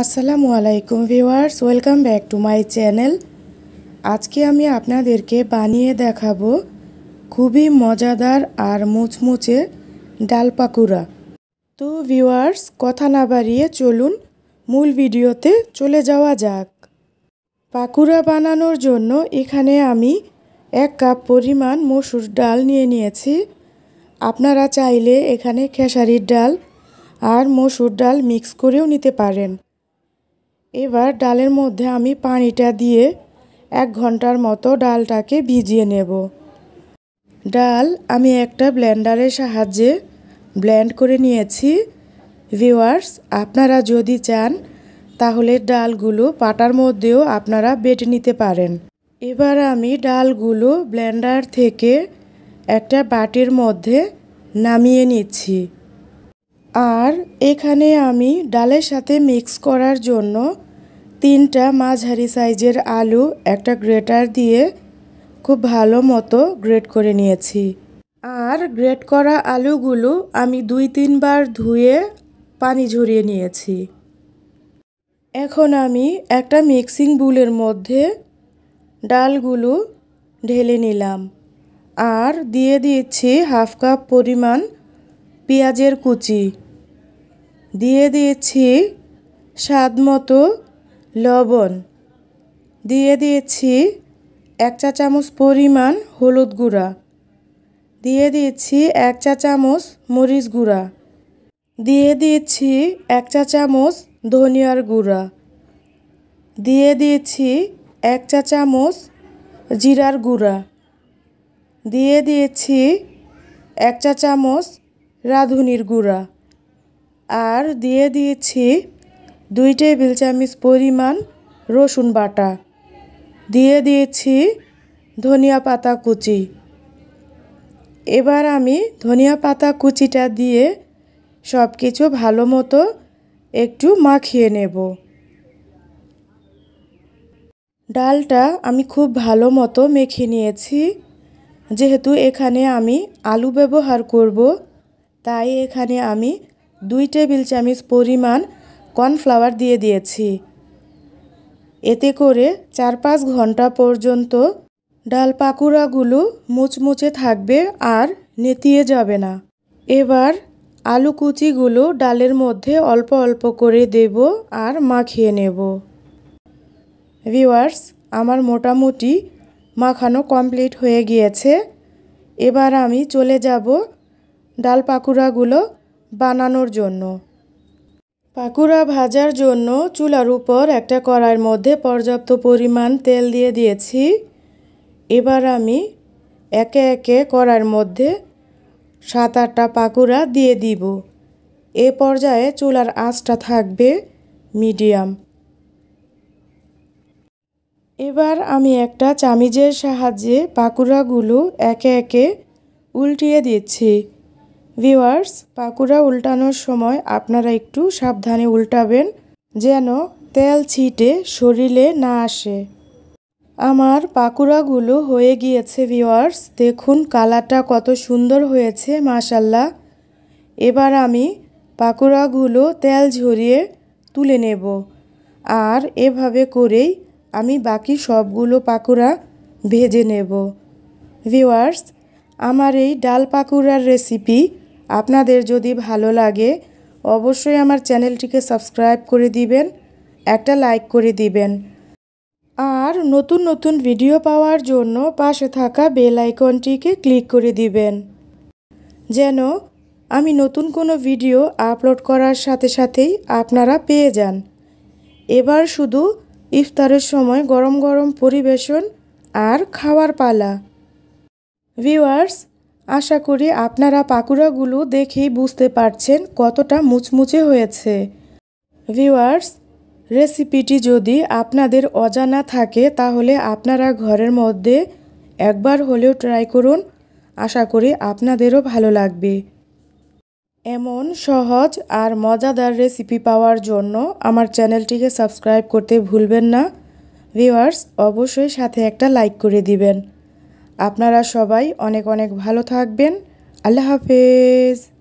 আসসালামু আলাইকুম viewers welcome back to my channel আজকে আমি আপনাদেরকে বানিয়ে দেখাবো খুবই মজাদার আর মুচমুচে ডাল পাকুড়া তো ভিউয়ার্স কথা না বাড়িয়ে চলুন মূল ভিডিওতে চলে যাওয়া যাক পাকুড়া বানানোর জন্য এখানে আমি এক কাপ পরিমাণ মসুর ডাল নিয়ে নিয়েছি আপনারা চাইলে এখানে খেসারির ডাল আর মসুর ডাল মিক্স করেও নিতে পারেন এবার ডালের মধ্যে আমি পানিটা দিয়ে এক ঘন্টার মতো ডালটাকে ভিজিয়ে নেব ডাল আমি একটা ব্ল্যান্ডারের সাহায্যে ব্ল্যান্ড করে নিয়েছি ভিওয়ার্স আপনারা যদি চান তাহলে ডালগুলো পাটার মধ্যেও আপনারা বেটে নিতে পারেন এবার আমি ডালগুলো ব্ল্যান্ডার থেকে একটা বাটির মধ্যে নামিয়ে নিচ্ছি আর এখানে আমি ডালের সাথে মিক্স করার জন্য তিনটা মাঝারি সাইজের আলু একটা গ্রেটার দিয়ে খুব ভালো মতো গ্রেট করে নিয়েছি আর গ্রেট করা আলুগুলো আমি দুই তিনবার ধুয়ে পানি ঝরিয়ে নিয়েছি এখন আমি একটা মিক্সিং বুলের মধ্যে ডালগুলো ঢেলে নিলাম আর দিয়ে দিচ্ছি হাফ কাপ পরিমাণ পেঁয়াজের কুচি দিয়ে দিয়েছি স্বাদ মতো লবণ দিয়ে দিয়েছি এক চা চামচ পরিমাণ হলুদ গুঁড়া দিয়ে দিয়েছি এক চা চামচ মরিচ গুঁড়া দিয়ে দিয়েছি এক চা চামচ ধনিয়ার গুঁড়া দিয়ে দিয়েছি এক চা চামচ জিরার গুঁড়া দিয়ে দিয়েছি এক চা চামচ রাঁধুনির গুঁড়া আর দিয়ে দিয়েছি দুই টেবিল চামচ পরিমাণ রসুন বাটা দিয়ে দিয়েছি ধনিয়া পাতা কুচি এবার আমি ধনিয়া পাতা কুচিটা দিয়ে সব কিছু ভালো মতো একটু মাখিয়ে নেব ডালটা আমি খুব ভালো মতো মেখে নিয়েছি যেহেতু এখানে আমি আলু ব্যবহার করব তাই এখানে আমি দুই টেবিল চামচ পরিমাণ কর্নফ্লাওয়ার দিয়ে দিয়েছি এতে করে চার পাঁচ ঘন্টা পর্যন্ত ডাল পাকুড়াগুলো মুচমুচে থাকবে আর নেতিয়ে যাবে না এবার আলু কুচিগুলো ডালের মধ্যে অল্প অল্প করে দেব আর মাখিয়ে নেব ভিওয়ার্স আমার মোটামুটি মাখানো কমপ্লিট হয়ে গিয়েছে এবার আমি চলে যাব ডাল পাকুড়াগুলো বানানোর জন্য পাকুড়া ভাজার জন্য চুলার উপর একটা কড়াইয়ের মধ্যে পর্যাপ্ত পরিমাণ তেল দিয়ে দিয়েছি এবার আমি একে একে কড়াইয়ের মধ্যে সাত আটটা পাকুড়া দিয়ে দিব এ পর্যায়ে চুলার আঁচটা থাকবে মিডিয়াম এবার আমি একটা চামিজের সাহায্যে পাকুড়াগুলো একে একে উল্টিয়ে দিচ্ছি ভিওয়ার্স পাকুড়া উল্টানোর সময় আপনারা একটু সাবধানে উল্টাবেন যেন তেল ছিটে শরীরে না আসে আমার পাকুড়াগুলো হয়ে গিয়েছে ভিওয়ার্স দেখুন কালারটা কত সুন্দর হয়েছে মাশাল্লাহ এবার আমি পাকুড়াগুলো তেল ঝরিয়ে তুলে নেব আর এভাবে করেই আমি বাকি সবগুলো পাকুড়া ভেজে নেব ভিওয়ার্স আমার এই ডাল পাকুড়ার রেসিপি আপনাদের যদি ভালো লাগে অবশ্যই আমার চ্যানেলটিকে সাবস্ক্রাইব করে দিবেন একটা লাইক করে দিবেন আর নতুন নতুন ভিডিও পাওয়ার জন্য পাশে থাকা বেল আইকনটিকে ক্লিক করে দিবেন যেন আমি নতুন কোনো ভিডিও আপলোড করার সাথে সাথেই আপনারা পেয়ে যান এবার শুধু ইফতারের সময় গরম গরম পরিবেশন আর খাওয়ার পালা ভিউয়ার্স আশা করি আপনারা পাকুড়াগুলো দেখেই বুঝতে পারছেন কতটা মুচমুচে হয়েছে ভিওয়ার্স রেসিপিটি যদি আপনাদের অজানা থাকে তাহলে আপনারা ঘরের মধ্যে একবার হলেও ট্রাই করুন আশা করি আপনাদেরও ভালো লাগবে এমন সহজ আর মজাদার রেসিপি পাওয়ার জন্য আমার চ্যানেলটিকে সাবস্ক্রাইব করতে ভুলবেন না ভিওয়ার্স অবশ্যই সাথে একটা লাইক করে দিবেন আপনারা সবাই অনেক অনেক ভালো থাকবেন আল্লাহ হাফেজ